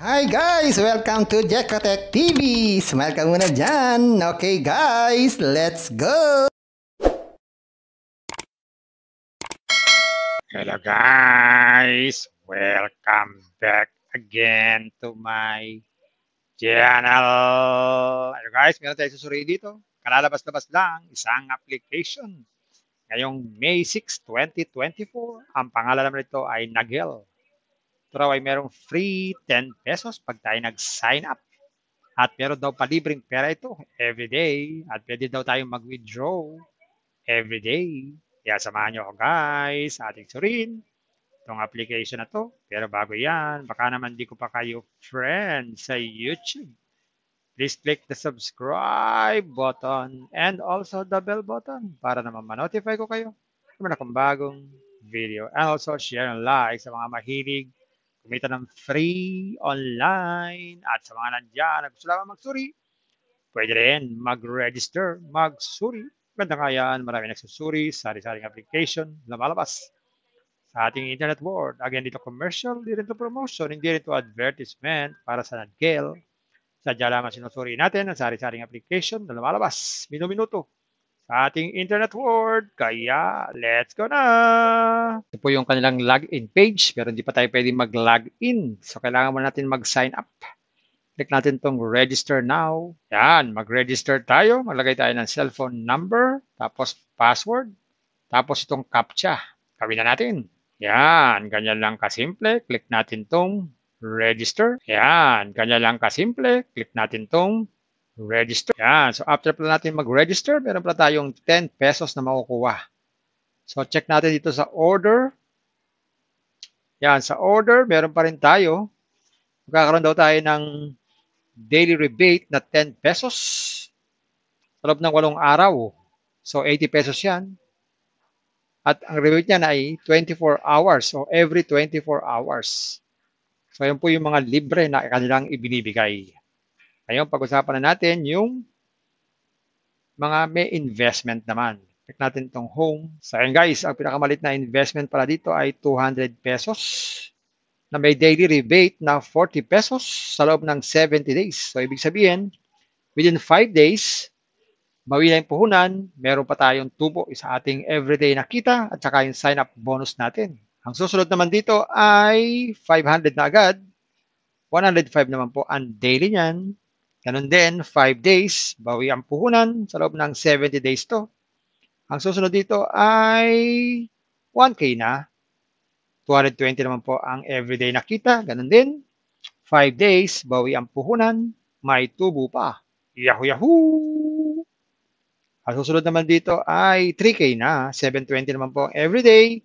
Hi guys! Welcome to Jekotech TV! Smile ka muna dyan! Okay guys, let's go! Hello guys! Welcome back again to my channel! Hello guys, meron tayo susuri dito. Kalalabas-labas lang, isang application. Ngayong May 6, 2024, ang pangalan naman nito ay Nagel ito raw ay merong free 10 pesos pag tayo nag-sign up. At meron daw palibreng pera ito every day. At pwede daw tayong mag-withdraw everyday. Kaya samahan nyo ako guys sa ating surin itong application na to. Pero bago yan, baka naman di ko pa kayo friend sa YouTube. Please click the subscribe button and also the bell button para naman ma-notify ko kayo kung na bagong video. And also share and like sa mga mahilig kumita ng free online at sa mga nandiyan na gusto lamang magsuri, pwede rin mag-register, magsuri. Ganda nga yan, marami nagsusuri, sari-saring application, lumalabas sa ating internet world. Again, dito commercial, hindi rin to promotion, hindi rin to advertisement para sa Nagel. Sadya lamang sinusuri natin ang sari-saring application na lumalabas, Minuto-minuto, ating internet world. Kaya, let's go na! Ito po yung kanilang login page, pero hindi pa tayo pwede mag-login. So, kailangan muna natin mag-sign up. Click natin tong register now. Yan, mag-register tayo. Maglagay tayo ng cellphone number, tapos password, tapos itong CAPTCHA. Gawin na natin. Yan, ganyan lang kasimple. Click natin tong register. Yan, ganyan lang kasimple. Click natin tong register. Yan. So after pala natin mag-register, meron pala tayong 10 pesos na makukuha. So check natin dito sa order. Yan, sa order, meron pa rin tayo. Magkakaroon daw tayo ng daily rebate na 10 pesos sa loob ng walong araw. So 80 pesos yan. At ang rebate niya na ay 24 hours so every 24 hours. So yan po yung mga libre na kanilang ibinibigay. Ngayon, pag-usapan na natin yung mga may investment naman. Check natin itong home. Sa akin guys, ang pinakamalit na investment para dito ay 200 pesos na may daily rebate na 40 pesos sa loob ng 70 days. So, ibig sabihin, within 5 days, bawi na yung puhunan, meron pa tayong tubo sa ating everyday na kita at saka yung sign-up bonus natin. Ang susunod naman dito ay 500 na agad. 105 naman po ang daily niyan. Ganun din, 5 days, bawi ang puhunan sa loob ng 70 days to. Ang susunod dito ay 1K na. 220 naman po ang everyday nakita. Ganun din. 5 days, bawi ang puhunan. May tubo pa. Yahoo! Yahoo! Ang susunod naman dito ay 3K na. 720 naman po ang everyday.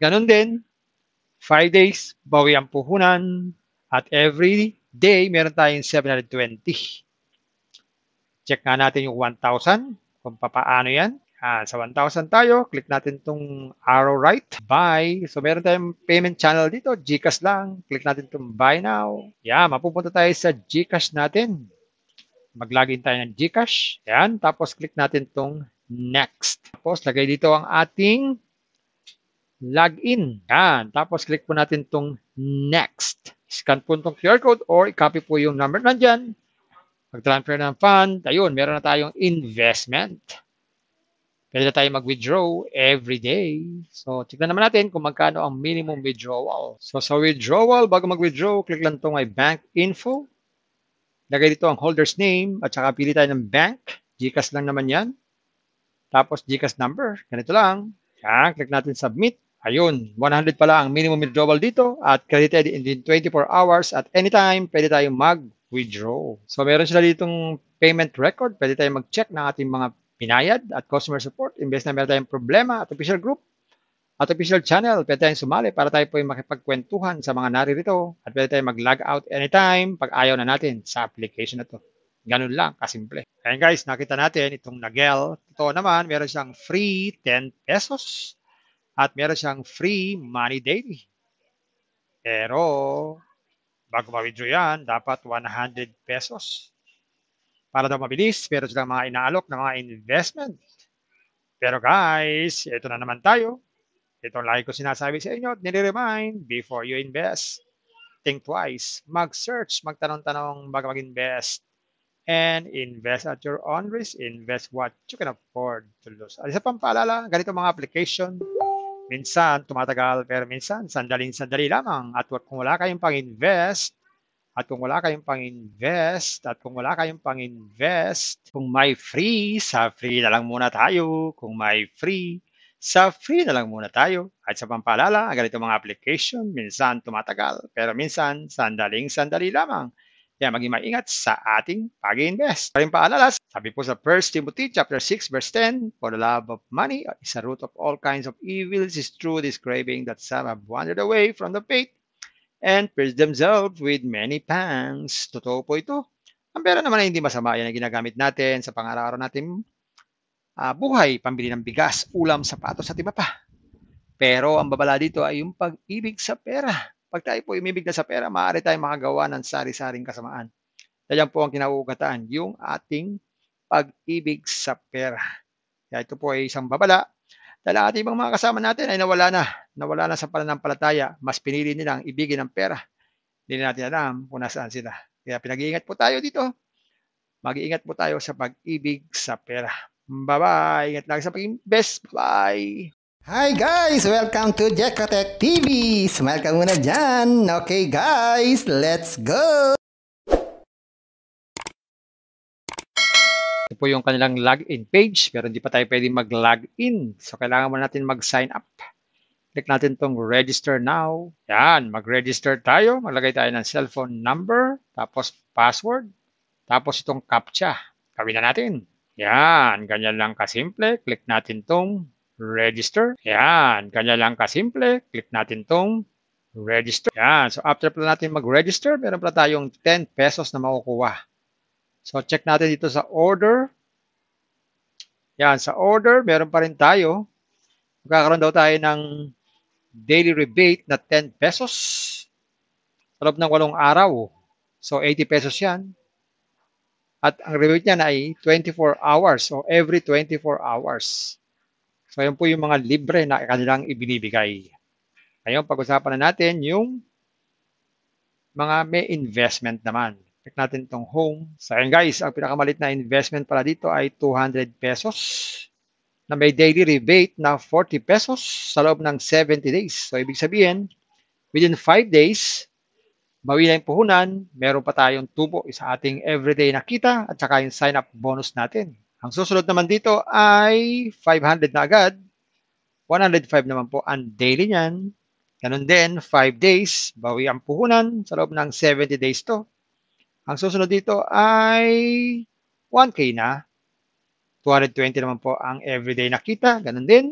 Ganun din. 5 days, bawi ang puhunan. At every day, meron tayong 720. Check nga natin yung 1,000 kung paano yan. Ah, sa 1,000 tayo, click natin tong arrow right, buy. So meron tayong payment channel dito, GCash lang. Click natin tong buy now. Yeah, mapupunta tayo sa GCash natin. Mag-login tayo ng GCash. Yan, tapos click natin tong next. Tapos lagay dito ang ating login. Yan, tapos click po natin tong next scan po itong QR code or i-copy po yung number nandyan. mag transfer ng fund, ayun, meron na tayong investment. Pwede na tayo mag-withdraw every day. So, tignan naman natin kung magkano ang minimum withdrawal. So, sa withdrawal, bago mag-withdraw, click lang itong may bank info. Lagay dito ang holder's name at saka pili tayo ng bank. Gcash lang naman yan. Tapos Gcash number. Ganito lang. Yan, click natin submit. Ayun, 100 pa lang minimum withdrawal dito at credited in 24 hours at anytime time pwede tayong mag-withdraw. So meron sila ditong payment record, pwede tayong mag-check ng ating mga pinayad at customer support. Imbes na meron tayong problema at official group at official channel, pwede tayong sumali para tayo po yung makipagkwentuhan sa mga naririto at pwede tayong mag-log out anytime pag ayaw na natin sa application na to. Ganun lang, kasimple. Ayan guys, nakita natin itong Nagel. Ito naman, meron siyang free 10 pesos at meron siyang free money daily. Pero, bago ma-withdraw yan, dapat 100 pesos. Para daw mabilis, pero silang mga inaalok na mga investment. Pero guys, ito na naman tayo. Ito ang lagi ko sinasabi sa inyo, nire-remind, before you invest, think twice, mag-search, magtanong-tanong bago mag-invest, and invest at your own risk, invest what you can afford to lose. At isa pang paalala, ganito mga application, Minsan, tumatagal, pero minsan, sandaling-sandali lamang. At kung wala kayong pang-invest, at kung wala kayong pang-invest, at kung wala kayong pang-invest, kung may free, sa free na lang muna tayo. Kung may free, sa free na lang muna tayo. At sa pampalala, ang ganito mga application, minsan tumatagal, pero minsan sandaling-sandali lamang. Kaya maging maingat sa ating pag-invest. Kaling paalala, sabi po sa 1 Timothy chapter 6 verse 10, For the love of money is a root of all kinds of evils. is true this craving that some have wandered away from the faith and pierced themselves with many pangs. Totoo po ito. Ang pera naman ay hindi masama. Yan ang ginagamit natin sa pangaraw-araw natin uh, buhay, pambili ng bigas, ulam, sapatos at iba pa. Pero ang babala dito ay yung pag-ibig sa pera. Pag tayo po umibig na sa pera, maaari tayong makagawa ng sari-saring kasamaan. Yan po ang kinauugatan, yung ating pag-ibig sa pera. Kaya ito po ay isang babala. Dahil ang ating mga kasama natin ay nawala na. Nawala na sa pananampalataya. Mas pinili nilang ibigin ang pera. Hindi natin alam kung nasaan sila. Kaya pinag-iingat po tayo dito. Mag-iingat po tayo sa pag-ibig sa pera. Bye-bye. Ingat lang sa pag best. Bye. Hi guys! Welcome to Jekotech TV! Smile ka muna dyan! Okay guys, let's go! po yung kanilang login page pero hindi pa tayo pwede mag-login. So kailangan mo natin mag-sign up. Click natin tong register now. Yan, mag-register tayo. Maglagay tayo ng cellphone number, tapos password, tapos itong CAPTCHA. Gawin na natin. Yan, ganyan lang kasimple. Click natin tong register. Yan, ganyan lang kasimple. Click natin tong register. Yan, so after pala natin mag-register, meron pala tayong 10 pesos na makukuha. So, check natin dito sa order. Yan, sa order, meron pa rin tayo. Magkakaroon daw tayo ng daily rebate na 10 pesos sa loob ng walong araw. So, 80 pesos yan. At ang rebate niya na ay 24 hours. So, every 24 hours. So, yan po yung mga libre na kanilang ibinibigay. Ngayon, pag-usapan na natin yung mga may investment naman. Click natin itong home. So ayan guys, ang pinakamalit na investment pala dito ay 200 pesos na may daily rebate na 40 pesos sa loob ng 70 days. So ibig sabihin, within 5 days, bawi na yung puhunan, meron pa tayong tubo sa ating everyday na kita at saka yung sign-up bonus natin. Ang susunod naman dito ay 500 na agad. 105 naman po ang daily niyan. Ganun din, 5 days, bawi ang puhunan sa loob ng 70 days to. Ang susunod dito ay 1K na. 220 naman po ang everyday nakita. Ganun din.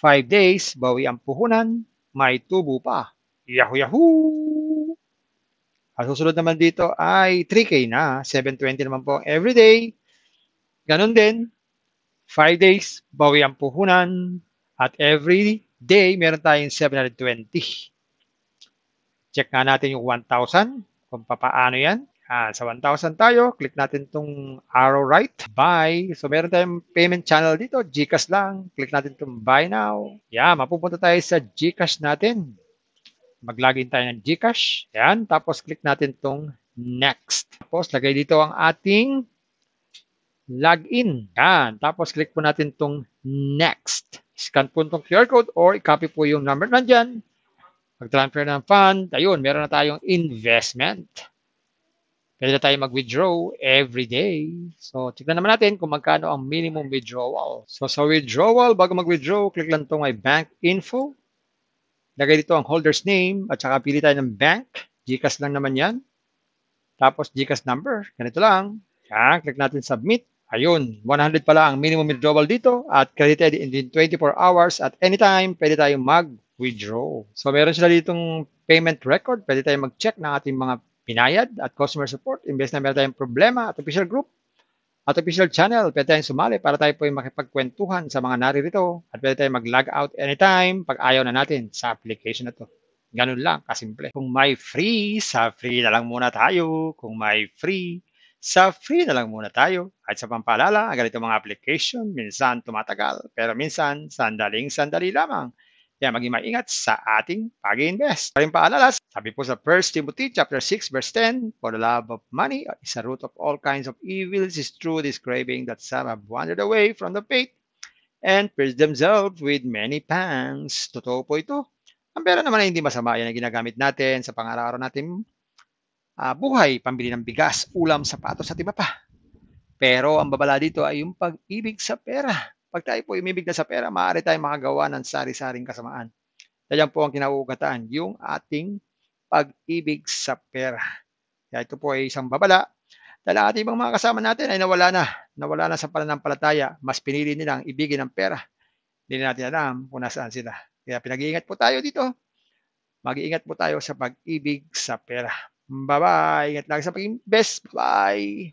5 days, bawi ang puhunan. May tubo pa. Yahoo! Yahoo! Ang susunod naman dito ay 3K na. 720 naman po ang everyday. Ganun din. 5 days, bawi ang puhunan. At every day, meron tayong 720. Check nga natin yung 1,000 kung paano yan. Ah, sa 1,000 tayo, click natin itong arrow right, buy. So meron tayong payment channel dito, GCash lang. Click natin itong buy now. Yeah, mapupunta tayo sa GCash natin. Mag-login tayo ng GCash. Yan, tapos click natin itong next. Tapos lagay dito ang ating login. Yan, tapos click po natin itong next. Scan po itong QR code or copy po yung number nandyan. Pag-transfer ng fund, ayun, meron na tayong investment. Pwede na tayo mag-withdraw every day. So, tignan naman natin kung magkano ang minimum withdrawal. So, sa withdrawal, bago mag-withdraw, click lang itong ay bank info. Lagay dito ang holder's name at saka pili tayo ng bank. Gcash lang naman yan. Tapos Gcash number. Ganito lang. Yan, click natin submit. Ayun, 100 pala ang minimum withdrawal dito at credited in 24 hours at anytime pwede tayong mag-withdraw. So meron sila ditong payment record, pwede tayong mag-check ng ating mga pinayad at customer support. Imbes na meron tayong problema at official group, at official channel, pwede tayong sumali para tayo po yung makipagkwentuhan sa mga naririto at pwede tayong mag-log out anytime pag ayaw na natin sa application na to. Ganun lang, kasimple. Kung may free, sa free na lang muna tayo. Kung may free, sa free na lang muna tayo. At sa pampalala, ang ganito mga application, minsan tumatagal, pero minsan sandaling sandali lamang. Yeah, maging maingat sa ating pag-invest. Kaling paalala, sabi po sa 1 Timothy chapter 6 verse 10, For the love of money is a root of all kinds of evils. It is true describing that some have wandered away from the faith and pierced themselves with many pangs. Totoo po ito. Ang pera naman ay hindi masama. Yan ang ginagamit natin sa pang-araw-araw natin uh, buhay, pambili ng bigas, ulam, sapatos at iba pa. Pero ang babala dito ay yung pag-ibig sa pera pag tayo po umibig na sa pera, maaari tayong makagawa ng sari-saring kasamaan. Yan po ang kinauugataan, yung ating pag-ibig sa pera. Kaya ito po ay isang babala. Dahil ating ibang mga kasama natin ay nawala na. Nawala na sa pananampalataya. Mas pinili nilang ibigin ang pera. Hindi natin alam kung nasaan sila. Kaya pinag-iingat po tayo dito. Mag-iingat po tayo sa pag-ibig sa pera. Bye-bye. Ingat lang sa pag Best. Bye.